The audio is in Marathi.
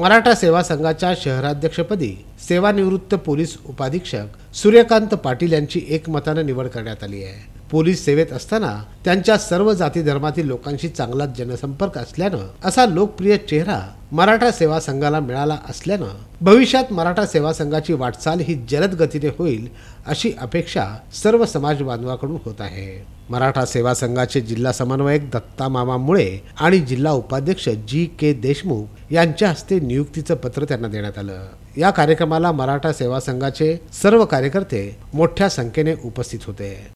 मराठा सेवा संघाच्या शहराध्यक्षपदी सेवानिवृत्त पोलीस उपाधीक्षक सूर्यकांत पाटील यांची एकमतानं निवड करण्यात आली आहे पोलीस सेवेत असताना त्यांच्या सर्व जाती धर्मातील लोकांशी चांगलाच जनसंपर्क असल्यानं असा लोकप्रिय चेहरा मराठा सेवा संघाला मिळाला असल्यानं भविष्यात मराठा सेवा संघाची वाटचाल ही जलद गतीने होईल अशी अपेक्षा सर्व समाज बांधवाकडून होत आहे मराठा सेवा संघाचे जिल्हा समन्वयक दत्ता मामा मुळे आणि जिल्हा उपाध्यक्ष जी के देशमुख यांच्या हस्ते नियुक्तीचं पत्र त्यांना देण्यात आलं या कार्यक्रमाला मराठा सेवा संघाचे सर्व कार्यकर्ते मोठ्या संख्येने उपस्थित होते